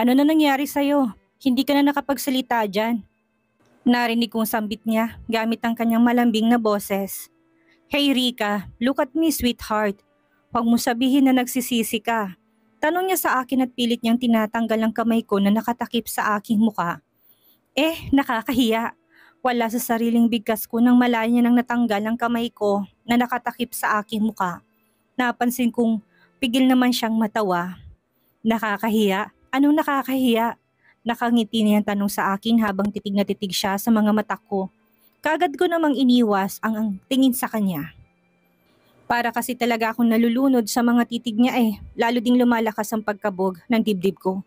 Ano na nangyari sa'yo? Hindi ka na nakapagsalita dyan. Narinig kong sambit niya gamit ang kanyang malambing na boses. Hey Rika, look at me sweetheart. Huwag mo sabihin na nagsisisi ka. Tanong niya sa akin at pilit niyang tinatanggal ang kamay ko na nakatakip sa aking muka. Eh, nakakahiya. Wala sa sariling bigkas ko nang malaya nang natanggal ang kamay ko na nakatakip sa aking muka. Napansin kong pigil naman siyang matawa. Nakakahiya. Anong nakakahiya? Nakangiti niya ang tanong sa akin habang titig na titig siya sa mga mata ko. Kagad ko namang iniwas ang, ang tingin sa kanya. Para kasi talaga akong nalulunod sa mga titig niya eh, lalo ding lumalakas ang pagkabog ng dibdib ko.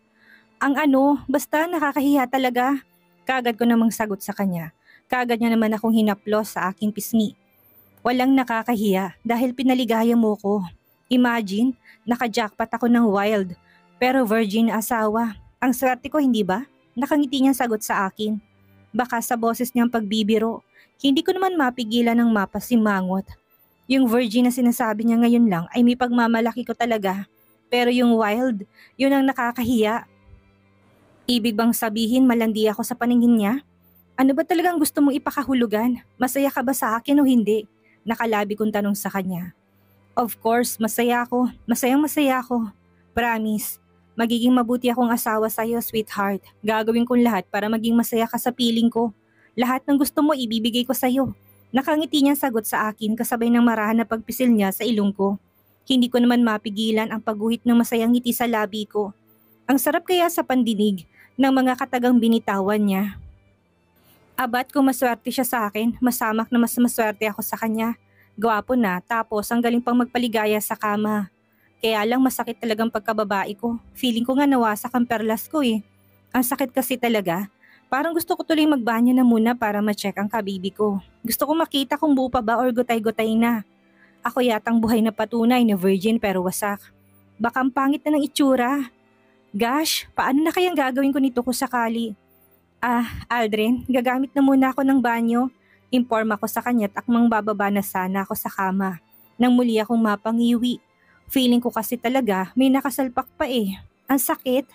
Ang ano, basta nakakahiya talaga. Kagad ko namang sagot sa kanya. Kagad niya naman akong hinaplos sa aking pisngi. Walang nakakahiya dahil pinaligaya mo ko. Imagine, naka-jackpot ako ng wild pero virgin asawa. Ang swerte ko, hindi ba? Nakangiti niyang sagot sa akin. Baka sa boses niyang pagbibiro. Hindi ko naman mapigilan ng mapa si Mangot. Yung virgin na sinasabi niya ngayon lang ay may pagmamalaki ko talaga. Pero yung wild, yun ang nakakahiya. Ibig bang sabihin malandi ako sa paningin niya? Ano ba talagang gusto mong ipakahulugan? Masaya ka ba sa akin o hindi? Nakalabi kong tanong sa kanya. Of course, masaya ako. Masayang masaya ako. Promise. Magiging mabuti akong asawa sa'yo, sweetheart. Gagawin kong lahat para maging masaya ka sa piling ko. Lahat ng gusto mo ibibigay ko sa'yo. Nakangiti niyang sagot sa akin kasabay ng marahan na pagpisil niya sa ilong ko. Hindi ko naman mapigilan ang paguhit ng masayang ngiti sa labi ko. Ang sarap kaya sa pandinig ng mga katagang binitawan niya. Abat kung maswerte siya sa akin, masamak na mas maswerte ako sa kanya. Gwapo na, tapos ang galing pang magpaligaya sa kama. Kaya lang masakit talagang pagkababae ko. Feeling ko nga nawasak ang perlas ko eh. Ang sakit kasi talaga. Parang gusto ko tuloy magbanyo na muna para ma-check ang kabibi ko. Gusto ko makita kung buo pa ba or gutay-gutay na. Ako yatang buhay na patunay na virgin pero wasak. Baka ang pangit na ng itsura. Gosh, paano na kayang gagawin ko nito ko sakali? Ah, Aldrin, gagamit na muna ako ng banyo. Informa ako sa kanya at akmang bababa na sana ako sa kama. Nang muli akong mapangiwi. Feeling ko kasi talaga may nakasalpak pa eh. Ang sakit.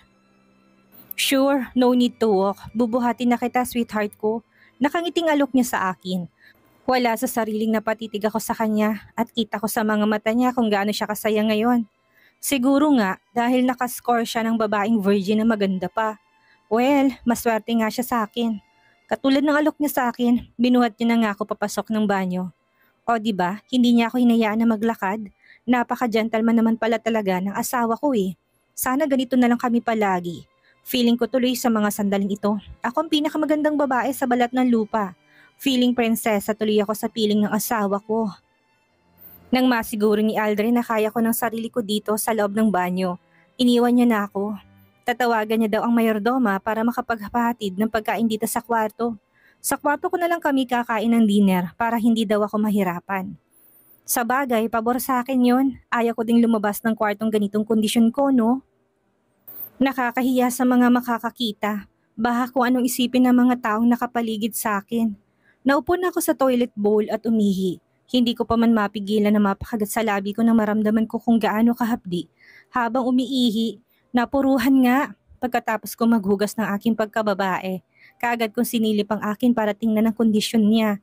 Sure, no need to walk. Bubuhatin na kita, sweetheart ko. Nakangiting alok niya sa akin. Wala sa sariling napatitig ako sa kanya at kita ko sa mga mata niya kung gaano siya kasaya ngayon. Siguro nga dahil nakascore siya ng babaeng virgin na maganda pa. Well, maswerte nga siya sa akin. Katulad ng alok niya sa akin, binuhat niya na nga ako papasok ng banyo. O ba diba, hindi niya ako hinayaan na maglakad Napaka-gentleman naman pala talaga ng asawa ko eh. Sana ganito na lang kami palagi. Feeling ko tuloy sa mga sandaling ito. Ako ang pinakamagandang babae sa balat ng lupa. Feeling prinsesa tuloy ako sa piling ng asawa ko. Nang masiguro ni Aldrin na kaya ko ng sarili ko dito sa loob ng banyo, iniwan niya na ako. Tatawagan niya daw ang mayordoma para makapaghapahatid ng pagkain dito sa kwarto. Sa kwarto ko na lang kami kakain ng dinner para hindi daw ako mahirapan. Sa bagay, pabor sa akin yon. Ayaw ko ding lumabas ng kwartong ganitong kondisyon ko, no? Nakakahiya sa mga makakakita. Baha kung anong isipin ng mga taong nakapaligid sa akin. Naupo na ako sa toilet bowl at umihi. Hindi ko pa man mapigilan na mapakagat sa labi ko na maramdaman ko kung gaano kahapdi. Habang umiihi, napuruhan nga pagkatapos ko maghugas ng aking pagkababae. Kaagad kong sinilip ang akin para tingnan ang kondisyon niya.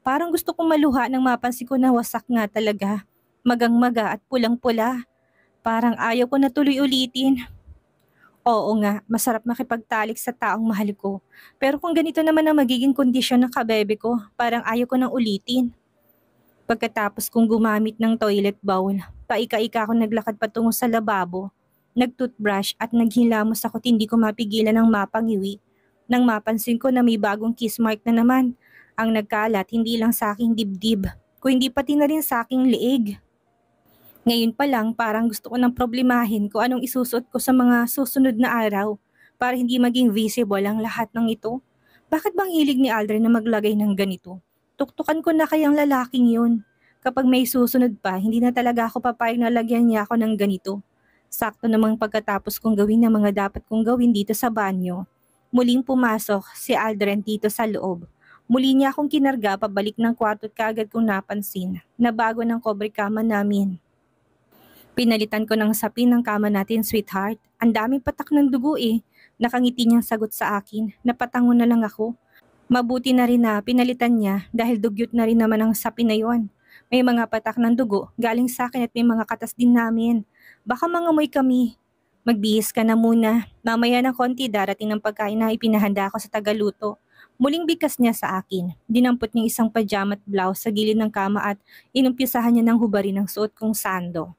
Parang gusto kong maluha nang mapansin ko na wasak nga talaga. Magang-maga at pulang-pula. Parang ayaw ko na tuloy ulitin. Oo nga, masarap makipagtalik sa taong mahal ko. Pero kung ganito naman ang magiging kondisyon ng kabebe ko, parang ayaw ko nang ulitin. Pagkatapos kong gumamit ng toilet bowl, paika-ika ako naglakad patungo sa lababo. Nag-toothbrush at naghilamos ako hindi ko mapigilan ng mapangiwi. Nang mapansin ko na may bagong kiss mark na naman ang nagkalat hindi lang sa aking dibdib, kundi pati na rin sa aking leeg. Ngayon pa lang parang gusto ko nang problemahin kung anong isusot ko sa mga susunod na araw para hindi maging visible ang lahat ng ito. Bakit bang hilig ni Aldrin na maglagay ng ganito? Tuktukan ko na kayang lalaking yun. Kapag may susunod pa, hindi na talaga ako papayag na lagyan niya ako ng ganito. Sakto namang pagkatapos kong gawin ang mga dapat kong gawin dito sa banyo. Muling pumasok si Aldrin dito sa loob Muli niya akong kinarga pabalik ng kwarto at kaagad kong napansin na bago ng kobre kama namin. Pinalitan ko ng sapin ng kama natin, sweetheart. Ang daming patak ng dugo eh. Nakangiti niyang sagot sa akin. Napatango na lang ako. Mabuti na rin na pinalitan niya dahil dugyot na rin naman ang sapin na yon. May mga patak ng dugo galing sa akin at may mga katas din namin. Baka mangamoy kami. Magbihis ka na muna. Mamaya na konti darating ng pagkain na ipinahanda ko sa tagaluto. Muling bigkas niya sa akin. Dinampot niya isang pajama at blouse sa gilid ng kama at inumpisahan niya ng hubarin ang suot kong sando.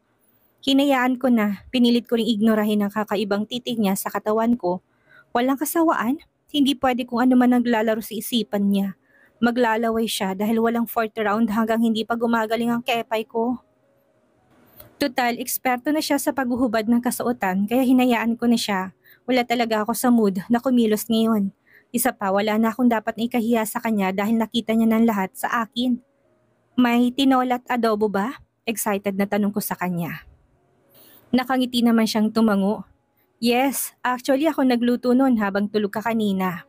Hinayaan ko na, pinilit ko ring ignorahin ang kakaibang titig niya sa katawan ko. Walang kasawaan, hindi pwede kung ano man naglalaro sa isipan niya. Maglalaway siya dahil walang fourth round hanggang hindi pa gumagaling ang kepay ko. Total, eksperto na siya sa paghuhubad ng kasuotan kaya hinayaan ko na siya. Wala talaga ako sa mood na kumilos ngayon. Isa pa, wala na akong dapat na ikahiya sa kanya dahil nakita niya ng lahat sa akin. May tinolat adobo ba? Excited na tanong ko sa kanya. Nakangiti naman siyang tumango. Yes, actually ako nagluto noon habang tulog ka kanina.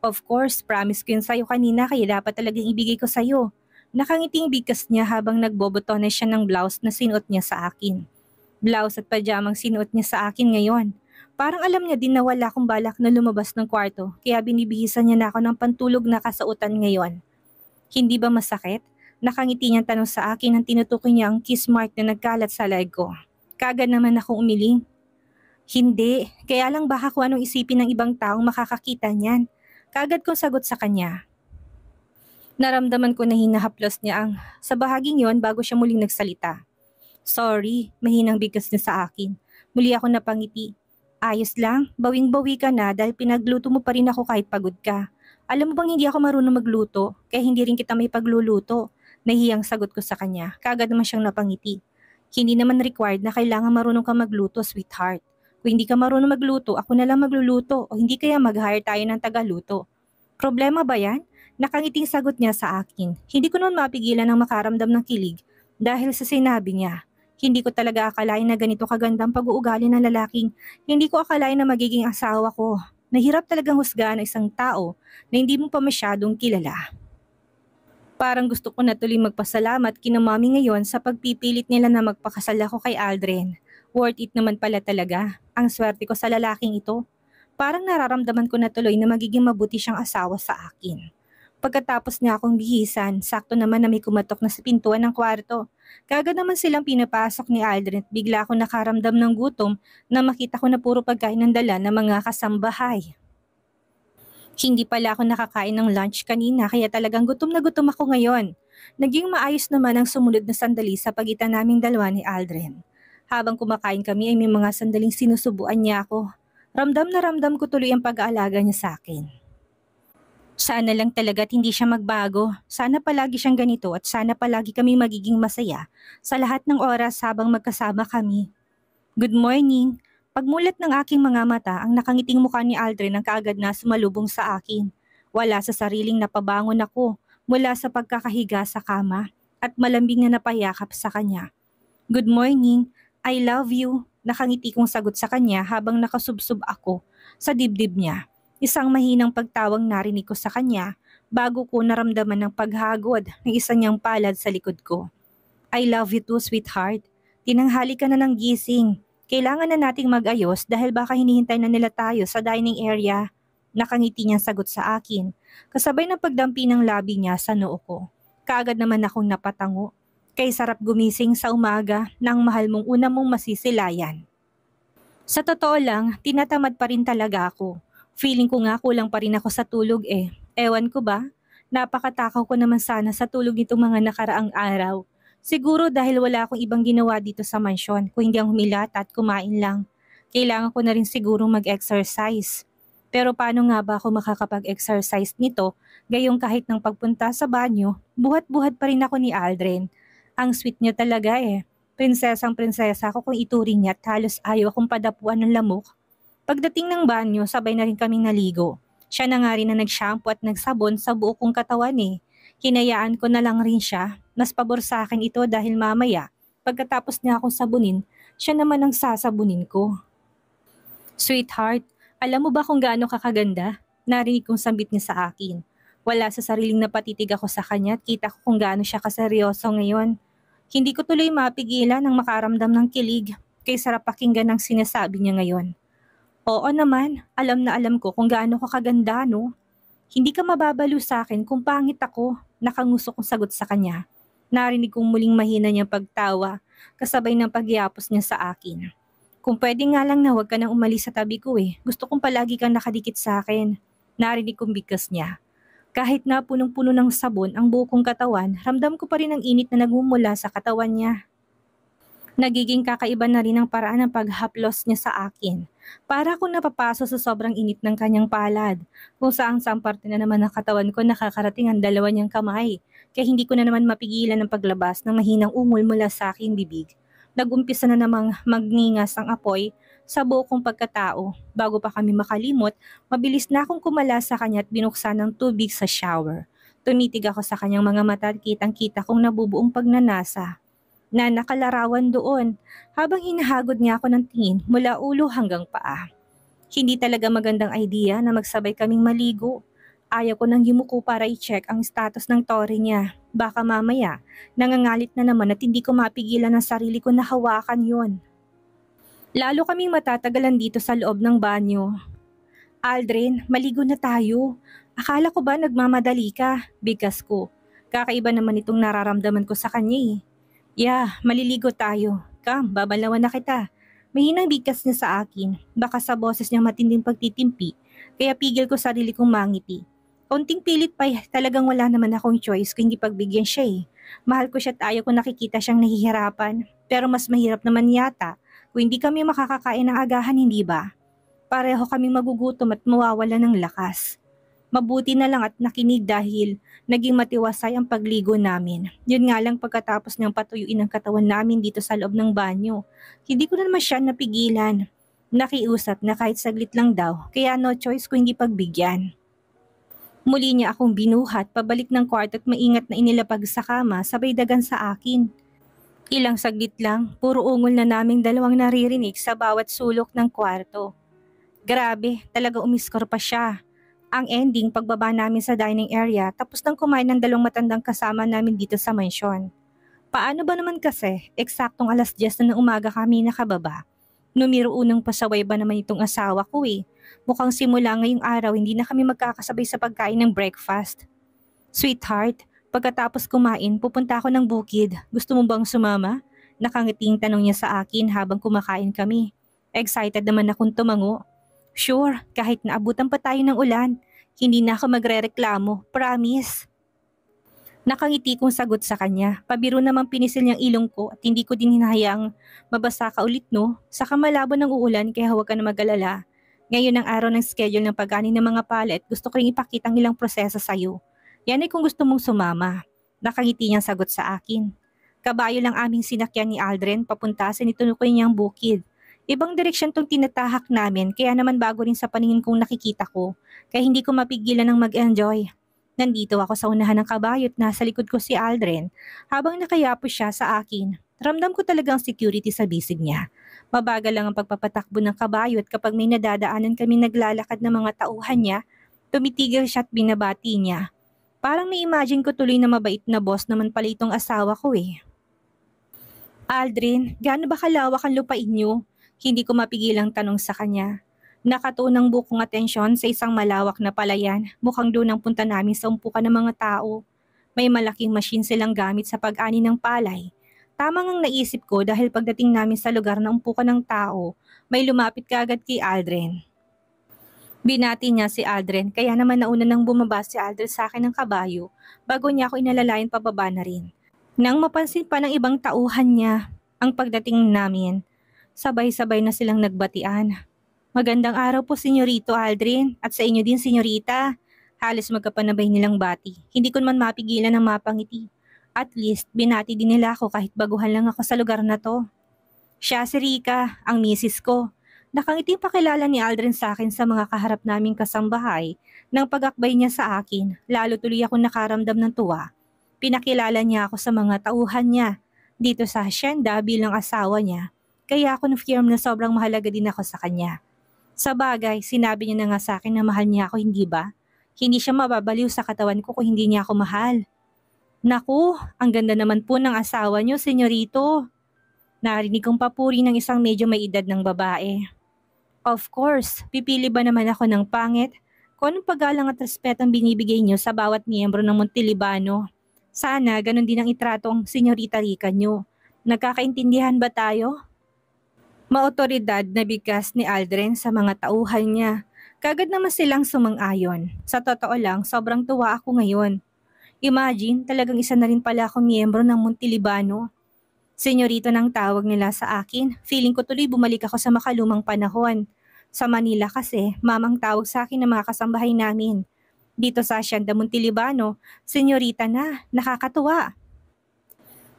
Of course, promise ko yun sa'yo kanina kaya dapat talagang ibigay ko sa'yo. Nakangiting bigkas niya habang nagbobotones siya ng blouse na sinuot niya sa akin. Blouse at pajamang sinuot niya sa akin ngayon. Parang alam niya din na wala akong balak na lumabas ng kwarto, kaya binibihisan niya na ako ng pantulog na kasautan ngayon. Hindi ba masakit? Nakangiti niyang tanong sa akin nang tinutukoy niya ang kiss mark na nagkalat sa leg ko. Kagad naman ako umiling. Hindi, kaya lang baka kung anong isipin ng ibang taong makakakita niyan. Kagad kong sagot sa kanya. Naramdaman ko na hinahaplos niya ang sa bahaging yon bago siya muling nagsalita. Sorry, mahinang bigas niya sa akin. Muli ako napangiti. Ayos lang, bawing-bawi ka na dahil pinagluto mo pa rin ako kahit pagod ka. Alam mo bang hindi ako marunong magluto, kaya hindi rin kita may pagluluto. Nahiyang sagot ko sa kanya, kagad naman siyang napangiti. Hindi naman required na kailangan marunong ka magluto, sweetheart. Kung hindi ka marunong magluto, ako na lang magluluto o hindi kaya mag-hire tayo ng tagaluto. Problema ba yan? Nakangiting sagot niya sa akin. Hindi ko noon mapigilan ang makaramdam ng kilig dahil sa sinabi niya. Hindi ko talaga akalain na ganito kagandang pag-uugali ng lalaking. Hindi ko akalain na magiging asawa ko. Nahirap talagang husgahan ng isang tao na hindi mo pa masyadong kilala. Parang gusto ko na tuloy magpasalamat kina mami ngayon sa pagpipilit nila na magpakasal ako kay Aldrin. Worth it naman pala talaga. Ang swerte ko sa lalaking ito. Parang nararamdaman ko na tuloy na magiging mabuti siyang asawa sa akin. Pagkatapos niya akong bihisan, sakto naman na may kumatok na sa pintuan ng kwarto. Kagad naman silang pinapasok ni Aldrin at bigla akong nakaramdam ng gutom na makita ko na puro pagkain ang dala ng mga kasambahay. Hindi pala ako nakakain ng lunch kanina kaya talagang gutom na gutom ako ngayon. Naging maayos naman ang sumunod na sandali sa pagitan naming dalawa ni Aldrin. Habang kumakain kami ay may mga sandaling sinusubuan niya ako. Ramdam na ramdam ko tuloy ang pag-aalaga niya sa akin. Sana lang talaga hindi siya magbago. Sana palagi siyang ganito at sana palagi kami magiging masaya sa lahat ng oras habang magkasama kami. Good morning. Pagmulat ng aking mga mata, ang nakangiting mukha ni Aldrin ang kaagad na sumalubong sa akin. Wala sa sariling napabangon ako mula sa pagkakahiga sa kama at malambing na napayakap sa kanya. Good morning. I love you. Nakangiti kong sagot sa kanya habang nakasubsob ako sa dibdib niya. Isang mahinang pagtawang narinig ko sa kanya bago ko naramdaman ng paghagod ng isa niyang palad sa likod ko. I love you too, sweetheart. Tinanghali ka na ng gising. Kailangan na nating mag-ayos dahil baka hinihintay na nila tayo sa dining area. Nakangiti niyang sagot sa akin, kasabay ng pagdampi ng labi niya sa noo ko. Kaagad naman akong napatango. Kay sarap gumising sa umaga nang mahal mong una mong masisilayan. Sa totoo lang, tinatamad pa rin talaga ako. Feeling ko nga kulang pa rin ako sa tulog eh. Ewan ko ba? Napakatakaw ko naman sana sa tulog nitong mga nakaraang araw. Siguro dahil wala akong ibang ginawa dito sa mansyon kung hindi ang humilata at kumain lang. Kailangan ko na rin siguro mag-exercise. Pero paano nga ba ako makakapag-exercise nito gayong kahit nang pagpunta sa banyo, buhat-buhat pa rin ako ni Aldrin. Ang sweet niya talaga eh. Prinsesang prinsesa ako kung ituring niya at halos ayaw akong padapuan ng lamok Pagdating ng banyo, sabay na rin kaming naligo. Siya na nga rin na nag-shampoo at nagsabon sa buo kong katawan eh. Hinayaan ko na lang rin siya. Mas pabor sa akin ito dahil mamaya, pagkatapos niya akong sabunin, siya naman ang sasabunin ko. Sweetheart, alam mo ba kung gaano kakaganda? Narinig kong sambit niya sa akin. Wala sa sariling napatitig ako sa kanya at kita ko kung gaano siya kaseryoso ngayon. Hindi ko tuloy mapigilan ang makaramdam ng kilig kay sarap pakinggan ang sinasabi niya ngayon. Oo naman, alam na alam ko kung gaano ka kaganda, no? Hindi ka mababalo sa akin kung pangit ako, nakanguso kong sagot sa kanya. Narinig kong muling mahina niyang pagtawa, kasabay ng pagyapos niya sa akin. Kung pwede nga lang na huwag ka nang umalis sa tabi ko eh, gusto kong palagi kang nakadikit sa akin. Narinig kong bigkas niya. Kahit na punong-puno ng sabon ang buo kong katawan, ramdam ko pa rin ang init na nagmumula sa katawan niya. Nagiging kakaiba na rin ang paraan ng paghaplos niya sa akin. Para akong napapaso sa sobrang init ng kanyang palad, kung saan saang parte na naman nakatawan ko nakakarating ang dalawa niyang kamay, kaya hindi ko na naman mapigilan ang paglabas ng mahinang ungol mula sa aking bibig. Nagumpisa na namang magningas ang apoy sa buo kong pagkatao. Bago pa kami makalimot, mabilis na akong kumala sa kanya at binuksan ng tubig sa shower. Tumitig ako sa kanyang mga mata at kitang-kita kong nabubuong pagnanasa na nakalarawan doon habang hinahagod niya ako ng tingin mula ulo hanggang paa. Hindi talaga magandang idea na magsabay kaming maligo. Ayaw ko nang yumuko para i-check ang status ng tore niya. Baka mamaya, nangangalit na naman at hindi ko mapigilan ang sarili ko na hawakan yon. Lalo kaming matatagalan dito sa loob ng banyo. Aldrin, maligo na tayo. Akala ko ba nagmamadali ka? Bigkas ko. Kakaiba naman itong nararamdaman ko sa kanya eh. Yeah, maliligo tayo. Come, babalawan na kita. Mahinang bigkas niya sa akin. Baka sa boses niya matinding pagtitimpi. Kaya pigil ko sarili kong mangiti. Konting pilit pa talagang wala naman akong choice kung hindi pagbigyan siya eh. Mahal ko siya at ayaw ko nakikita siyang nahihirapan. Pero mas mahirap naman yata kung hindi kami makakakain ng agahan, hindi ba? Pareho kaming magugutom at mawawala ng lakas. Mabuti na lang at nakinig dahil naging matiwasay ang pagligo namin. Yun nga lang pagkatapos ng patuyuin ang katawan namin dito sa loob ng banyo. Hindi ko na naman siya napigilan. Nakiusap na kahit saglit lang daw, kaya no choice ko hindi pagbigyan. Muli niya akong binuhat pabalik ng kwarto at maingat na inilapag sa kama sabay dagan sa akin. Ilang saglit lang, puro ungol na naming dalawang naririnig sa bawat sulok ng kwarto. Grabe, talaga umiskor pa siya. Ang ending, pagbaba namin sa dining area tapos nang kumain ng dalawang matandang kasama namin dito sa mansyon. Paano ba naman kasi, eksaktong alas 10 na ng umaga kami nakababa. Numero unang pasaway ba naman itong asawa ko eh. Mukhang simula ngayong araw hindi na kami magkakasabay sa pagkain ng breakfast. Sweetheart, pagkatapos kumain pupunta ako ng bukid. Gusto mo bang sumama? Nakangiting tanong niya sa akin habang kumakain kami. Excited naman akong tumango. Sure, kahit naabutan pa tayo ng ulan, hindi na ako magrereklamo, promise. Nakangiti kong sagot sa kanya. Pabiro namang pinisil niyang ilong ko at hindi ko din hinahayaang mabasa ka ulit no. Sa kamalabo ng uulan kaya huwag ka na magalala. Ngayon ang araw ng schedule ng pagani ng mga palet, gusto ko rin ipakita ang ilang proseso sa'yo. Yan ay kung gusto mong sumama. Nakangiti niyang sagot sa akin. Kabayo lang aming sinakyan ni Aldrin papunta sa nitunukoy niyang bukid. Ibang direksyon tong tinatahak namin, kaya naman bago rin sa paningin kong nakikita ko, kaya hindi ko mapigilan ng mag-enjoy. Nandito ako sa unahan ng kabayo at nasa likod ko si Aldrin, habang nakayapo siya sa akin. Ramdam ko talagang security sa bisig niya. Mabagal lang ang pagpapatakbo ng kabayo at kapag may nadadaanan kami naglalakad ng mga tauhan niya, tumitigil siya at binabati niya. Parang na-imagine ko tuloy na mabait na boss naman pala itong asawa ko eh. Aldrin, gaano ba kalawak ang lupain niyo? Hindi ko mapigilang tanong sa kanya. Nakatunang bukong atensyon sa isang malawak na palayan, mukhang doon ang punta namin sa umpukan ng mga tao. May malaking machine silang gamit sa pag-ani ng palay. Tama ngang naisip ko dahil pagdating namin sa lugar na umpukan ng tao, may lumapit kaagad kay Aldrin. Binati niya si Aldrin kaya naman nauna nang bumaba si Aldrin sa akin ng kabayo bago niya ako inalalayan pababa na rin. Nang mapansin pa ng ibang tauhan niya ang pagdating namin, Sabay-sabay na silang nagbatian. Magandang araw po, Senyorito Aldrin, at sa inyo din, Senyorita. Halos magkapanabay nilang bati. Hindi ko man mapigilan ang mapangiti. At least, binati din nila ako kahit baguhan lang ako sa lugar na to. Siya si Rika, ang misis ko. Nakangiting pakilala ni Aldrin sa akin sa mga kaharap naming kasambahay nang pagakbay niya sa akin, lalo tuloy ako nakaramdam ng tuwa. Pinakilala niya ako sa mga tauhan niya dito sa hasyenda bilang asawa niya kaya ako na-firm na sobrang mahalaga din ako sa kanya. Sa bagay, sinabi niya na nga sa akin na mahal niya ako, hindi ba? Hindi siya mababaliw sa katawan ko kung hindi niya ako mahal. Naku, ang ganda naman po ng asawa niyo, senyorito. Narinig kong papuri ng isang medyo may edad ng babae. Of course, pipili ba naman ako ng pangit? Kung anong pagalang at respeto ang binibigay niyo sa bawat miyembro ng Montilibano. Sana ganun din ang itrato ang senyorita Rica niyo. Nagkakaintindihan ba tayo? maotoridad na bigkas ni Aldrin sa mga tauhan niya. Kagad naman silang sumang-ayon. Sa totoo lang, sobrang tuwa ako ngayon. Imagine, talagang isa na rin pala akong miyembro ng Montilibano. Senyorito nang tawag nila sa akin, feeling ko tuloy bumalik ako sa makalumang panahon. Sa Manila kasi, mamang tawag sa akin ng mga kasambahay namin. Dito sa Hacienda Montilibano, senyorita na, nakakatuwa.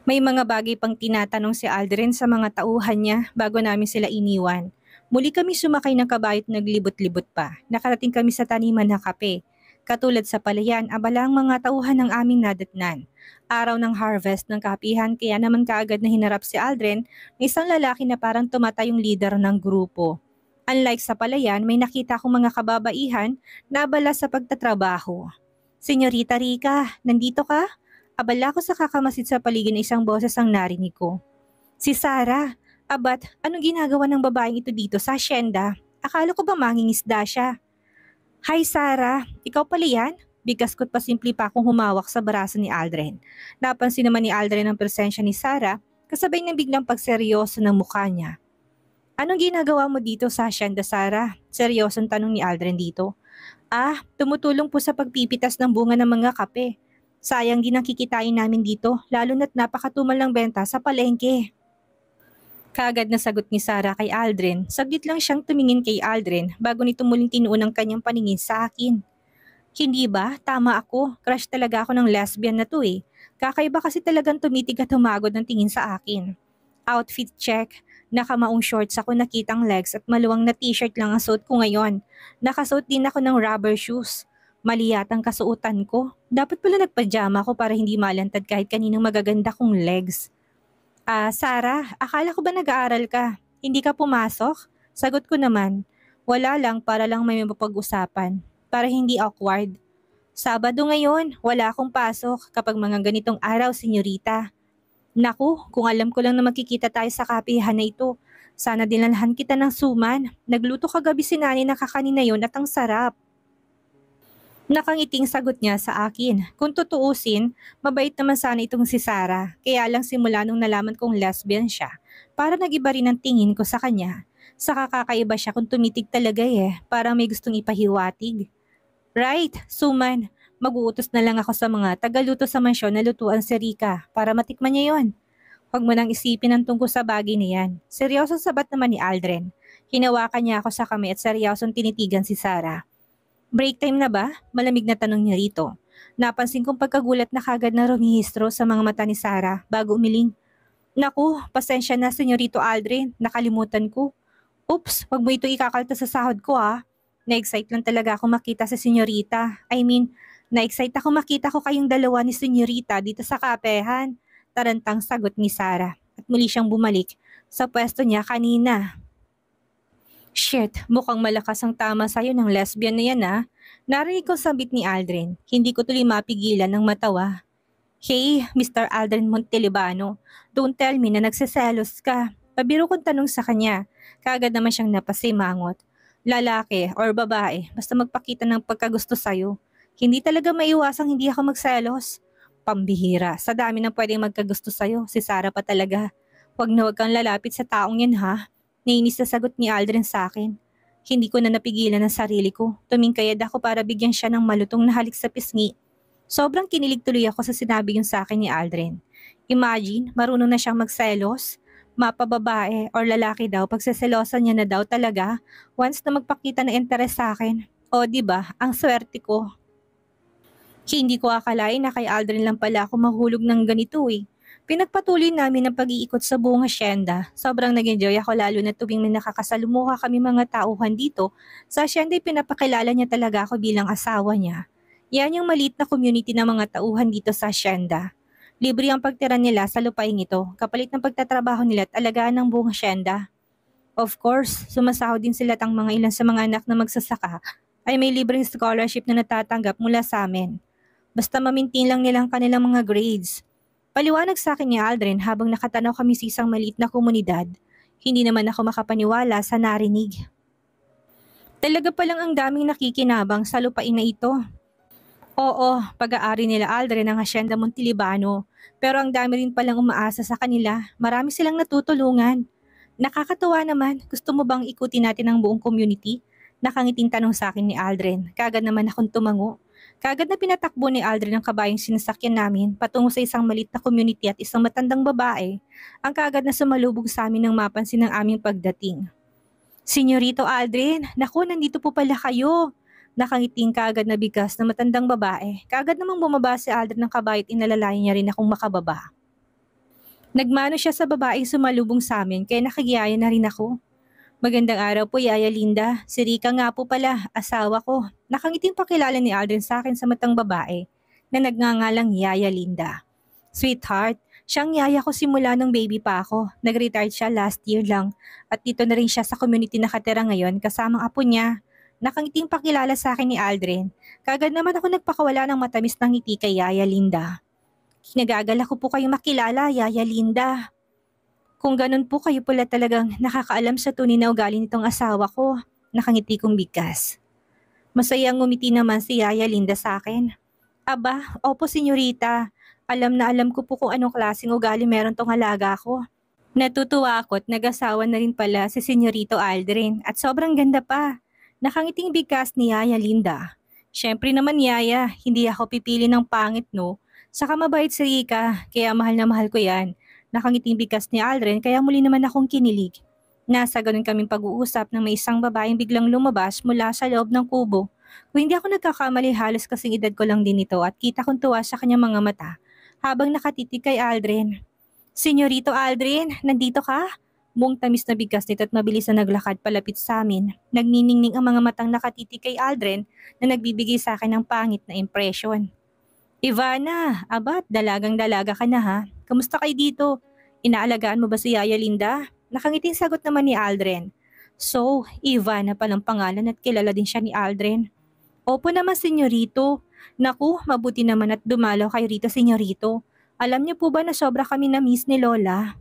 May mga bagay pang tinatanong si Aldrin sa mga tauhan niya bago namin sila iniwan. Muli kami sumakay ng kabayo at naglibot-libot pa. Nakarating kami sa taniman ng kape. Katulad sa palayan, abala ang mga tauhan ng aming nadatnan. Araw ng harvest ng kapihan kaya naman kaagad na hinarap si Aldrin na isang lalaki na parang tumata yung leader ng grupo. Unlike sa palayan, may nakita akong mga kababaihan na abala sa pagtatrabaho. Senyorita Rica, nandito ka? Abala ko sa kakamasid sa paligid na isang boses ang narinig ko. Si Sarah, abat, anong ginagawa ng babaeng ito dito sa asyenda? Akala ko ba mangingisda siya? Hi Sarah, ikaw pala yan? Bigkas ko't simple pa akong humawak sa braso ni Aldrin. Napansin naman ni Aldrin ang presensya ni Sarah, kasabay ng biglang pagseryoso ng mukha niya. Anong ginagawa mo dito sa asyenda, Sarah? Seryosong tanong ni Aldrin dito. Ah, tumutulong po sa pagpipitas ng bunga ng mga kape. Sayang din ang kikitain namin dito, lalo na't napakatumal ng benta sa palengke. Kaagad na sagot ni Sarah kay Aldrin. Saglit lang siyang tumingin kay Aldrin bago nito muling tinuon ang kanyang paningin sa akin. Hindi ba? Tama ako. Crush talaga ako ng lesbian na to eh. Kakaiba kasi talagang tumitig at humagod ng tingin sa akin. Outfit check. Nakamaong shorts ako nakitang legs at maluwang na t-shirt lang ang suot ko ngayon. Nakasuot din ako ng rubber shoes. Mali ang kasuotan ko. Dapat pala nagpajama ako para hindi malantad kahit kaninang magaganda kong legs. Ah, uh, Sarah, akala ko ba nag-aaral ka? Hindi ka pumasok? Sagot ko naman, wala lang para lang may mapag-usapan. Para hindi awkward. Sabado ngayon, wala akong pasok kapag mga ganitong araw, senyorita. Naku, kung alam ko lang na magkikita tayo sa kapihan na ito, sana dinalhan kita ng suman. Nagluto kagabi si nanay na kakanina yon at ang sarap. Nakangiting sagot niya sa akin. Kung tutuusin, mabait naman sana itong si Sara. Kaya lang simula nung nalaman kong lesbian siya, para nagiba rin ang tingin ko sa kanya. Sa kakaiba siya kung tumitig talaga eh, parang may gustong ipahiwatig. Right, Suman, mag-uutos na lang ako sa mga tagaluto sa mansyon na lutuan si Rika para matikman niya yon. Huwag mo nang isipin ang tungkol sa bagay na yan. Seryosong sabat naman ni Aldrin. Hinawakan niya ako sa kami at seryosong tinitigan si Sarah. Break time na ba? Malamig na tanong niya rito. Napansin kong pagkagulat na kagad na rumihistro sa mga mata ni Sarah bago umiling. Naku, pasensya na senyorito Aldrin, nakalimutan ko. Oops, wag mo ito ikakalta sa sahod ko ah. Na-excite lang talaga ako makita sa senyorita. I mean, na-excite ako makita ko kayong dalawa ni senyorita dito sa kapehan. Tarantang sagot ni Sarah at muli siyang bumalik sa pwesto niya kanina. Shit, mukhang malakas ang tama sa'yo ng lesbian na yan ah. Narinig ko sabit ni Aldrin. Hindi ko tuloy mapigilan ng matawa. Hey, Mr. Aldrin Montelibano, don't tell me na nagseselos ka. Pabiro kong tanong sa kanya. Kagad naman siyang napasimangot. Lalaki or babae, basta magpakita ng pagkagusto sa'yo. Hindi talaga maiwasang hindi ako magselos. Pambihira, sa dami ng pwedeng magkagusto sa'yo, si Sarah pa talaga. Huwag na huwag kang lalapit sa taong yan ha. Nainis na sagot ni Aldrin sa akin. Hindi ko na napigilan ang sarili ko. Tumingkayad ako para bigyan siya ng malutong na halik sa pisngi. Sobrang kinilig tuloy ako sa sinabi yung sa akin ni Aldrin. Imagine, marunong na siyang magselos, mapababae or lalaki daw pag pagsaselosan niya na daw talaga once na magpakita ng interes sa akin. O ba diba, ang swerte ko. Hindi ko akalain na kay Aldrin lang pala ako mahulog ng ganito eh. Pinagpatuloy namin ang pag-iikot sa buong asyenda. Sobrang nag-enjoy ako lalo na tuwing may nakakasalumuha kami mga tauhan dito. Sa asyenda pinapakilala niya talaga ako bilang asawa niya. Yan yung maliit na community ng mga tauhan dito sa asyenda. Libre ang pagtira nila sa lupain ito, kapalit ng pagtatrabaho nila at alagaan ng buong asyenda. Of course, sumasaho din sila tang mga ilan sa mga anak na magsasaka ay may libreng scholarship na natatanggap mula sa amin. Basta mamintin lang nilang kanilang mga grades. Paliwanag sa akin ni Aldrin habang nakatanaw kami sa isang maliit na komunidad. Hindi naman ako makapaniwala sa narinig. Talaga palang ang daming nakikinabang sa lupain na ito. Oo, pag-aari nila Aldrin ang Hacienda Montilibano, pero ang dami rin palang umaasa sa kanila. Marami silang natutulungan. Nakakatuwa naman, gusto mo bang ikutin natin ang buong community? Nakangiting tanong sa akin ni Aldrin. Kagad naman akong tumango. Kagad na pinatakbo ni Aldrin ang kabayong sinasakyan namin patungo sa isang malit na community at isang matandang babae ang kaagad na sumalubog sa amin nang mapansin ang aming pagdating. Senyorito Aldrin, naku, nandito po pala kayo. Nakangiting kaagad na bigas ng matandang babae. Kaagad namang bumaba si Aldrin ng kabayo at inalalayan niya rin akong makababa. Nagmano siya sa babaeng sumalubong sa amin kaya nakagiyaya na rin ako. Magandang araw po, Yaya Linda. Si Rika nga po pala, asawa ko. Nakangiting pakilala ni Aldrin sa akin sa matang babae na nagngangalang Yaya Linda. Sweetheart, siyang yaya ko simula nung baby pa ako. Nag-retire siya last year lang at dito na rin siya sa community nakatira ngayon kasamang apo niya. Nakangiting pakilala sa akin ni Aldrin. Kagad naman ako nagpakawala ng matamis ng ngiti kay Yaya Linda. Kinagagala ko po kayong makilala, Yaya Linda. Kung ganun po kayo pala talagang nakakaalam sa tunay na ugali nitong asawa ko, nakangiti kong bigkas. Masayang ngumiti naman si Yaya Linda sa akin. Aba, opo senyorita. Alam na alam ko po kung anong klaseng ugali meron tong alaga ko. Natutuwa ako at nag-asawa na rin pala si Senyorito Aldrin at sobrang ganda pa. Nakangiting bigkas ni Yaya Linda. Siyempre naman Yaya, hindi ako pipili ng pangit no. Saka mabait si Rika, kaya mahal na mahal ko yan. Nakangiting bigkas ni Aldrin kaya muli naman akong kinilig. Nasa ganun kaming pag-uusap ng may isang babaeng biglang lumabas mula sa loob ng kubo. Kung hindi ako nagkakamali halos kasing edad ko lang din ito at kita kong tuwa sa kanyang mga mata habang nakatitig kay Aldrin. Senyorito Aldrin, nandito ka? Buong tamis na bigkas nito at mabilis na naglakad palapit sa amin. Nagniningning ang mga matang nakatitig kay Aldrin na nagbibigay sa akin ng pangit na impresyon. Ivana, abat, dalagang dalaga ka na ha. Kamusta kayo dito? Inaalagaan mo ba si Yaya Linda? Nakangiting sagot naman ni Aldrin. So, Ivana palang pangalan at kilala din siya ni Aldrin. Opo naman, senyorito. Naku, mabuti naman at dumalaw kayo rito, senyorito. Alam niyo po ba na sobra kami na miss ni Lola?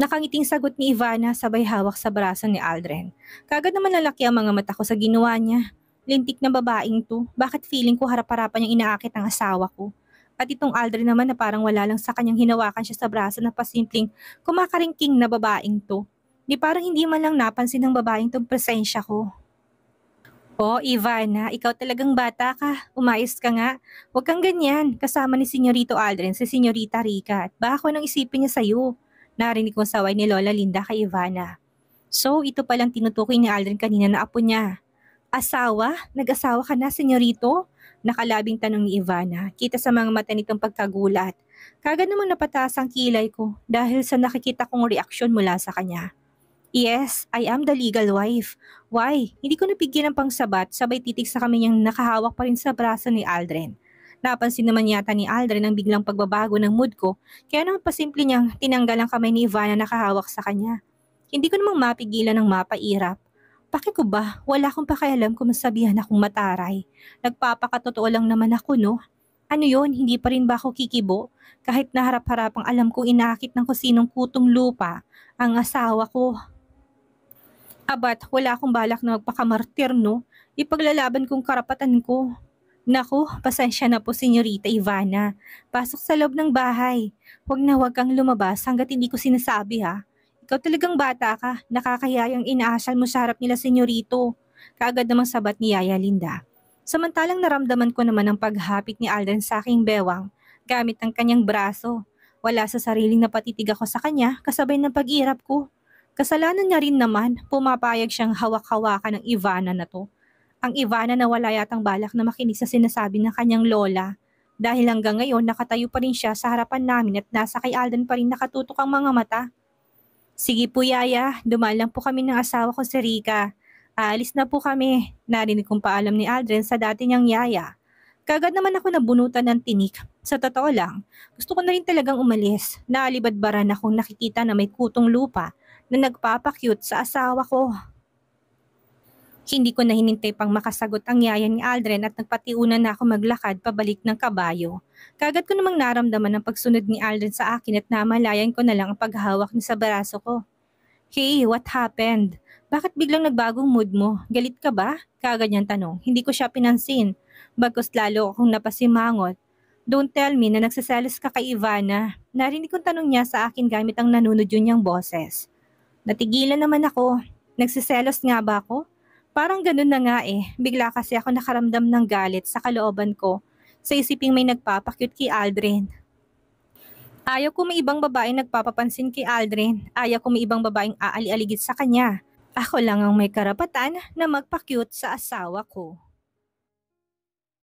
Nakangiting sagot ni Ivana sabay hawak sa braso ni Aldrin. Kagad naman lalaki ang mga mata ko sa ginawa niya. Lintik na babaeng to. Bakit feeling ko harap-harapan niyang inaakit ang asawa ko? At itong Aldrin naman na parang wala lang sa kanyang hinawakan siya sa braso na pasimpleng kumakaringking na babaeng to. Di parang hindi man lang napansin ng babaeng tong presensya ko. Oh, Ivana, ikaw talagang bata ka. Umayos ka nga. Huwag kang ganyan. Kasama ni Senyorito Aldrin si Senyorita Rica at bako nang isipin niya sa'yo. Narinig mo saway ni Lola Linda kay Ivana. So, ito palang tinutukoy ni Aldrin kanina na apo niya. Asawa? Nag-asawa ka na, senyorito? Nakalabing tanong ni Ivana, kita sa mga mata nitong pagkagulat. Kagad naman napataas ang kilay ko dahil sa nakikita kong reaksyon mula sa kanya. Yes, I am the legal wife. Why? Hindi ko napigyan ng pangsabat sabay titig sa kami niyang nakahawak pa rin sa braso ni Aldrin. Napansin naman yata ni Aldrin ang biglang pagbabago ng mood ko, kaya naman pasimple niyang tinanggal ang kamay ni Ivana nakahawak sa kanya. Hindi ko namang mapigilan ng mapairap Paki ko ba? Wala akong pakialam kung masabihan akong mataray. Nagpapakatotoo lang naman ako, no? Ano yon hindi pa rin ba ako kikibo? Kahit naharap-harapang alam kong inakit ng kusinong kutong lupa, ang asawa ko. Abat, wala akong balak na magpakamartir, no? Ipaglalaban kong karapatan ko. Naku, pasensya na po, Senyorita Ivana. Pasok sa loob ng bahay. Huwag na huwag kang lumabas hanggat hindi ko sinasabi, ha? Ikaw talagang bata ka, nakakahiya yung inaasal mo sa harap nila senyorito. Kaagad namang sabat ni Yaya Linda. Samantalang naramdaman ko naman ang paghapit ni Alden sa aking bewang gamit ang kanyang braso. Wala sa sariling napatitig ako sa kanya kasabay ng pag-irap ko. Kasalanan niya rin naman, pumapayag siyang hawak-hawakan ng Ivana na to. Ang Ivana na wala yatang balak na makinig sa sinasabi ng kanyang lola. Dahil hanggang ngayon nakatayo pa rin siya sa harapan namin at nasa kay Alden pa rin nakatutok ang mga mata. Sige po, Yaya. Dumaan lang po kami ng asawa ko si Rika. Aalis na po kami. Narinig kong paalam ni Aldrin sa dati niyang Yaya. Kagad naman ako nabunutan ng tinik. Sa totoo lang, gusto ko na rin talagang umalis. Naalibadbaran akong nakikita na may kutong lupa na nagpapakyut sa asawa ko. Hindi ko na hinintay pang makasagot ang yaya ni Aldrin at nagpatiuna na ako maglakad pabalik ng kabayo. Kagad ko namang naramdaman ang pagsunod ni Aldrin sa akin at namalayan ko na lang ang paghawak niya sa baraso ko. Hey, what happened? Bakit biglang nagbagong mood mo? Galit ka ba? Kaagad niyang tanong. Hindi ko siya pinansin. Bagkos lalo akong napasimangot. Don't tell me na nagsaselos ka kay Ivana. Narinig kong tanong niya sa akin gamit ang nanunod yun niyang boses. Natigilan naman ako. Nagsiselos nga ba ako? Parang ganun na nga eh. Bigla kasi ako nakaramdam ng galit sa kalooban ko sa isiping may nagpapakyut kay Aldrin. Ayaw ko may ibang babae nagpapapansin kay Aldrin. Ayaw ko may ibang babaeng aali-aligid sa kanya. Ako lang ang may karapatan na magpakyut sa asawa ko.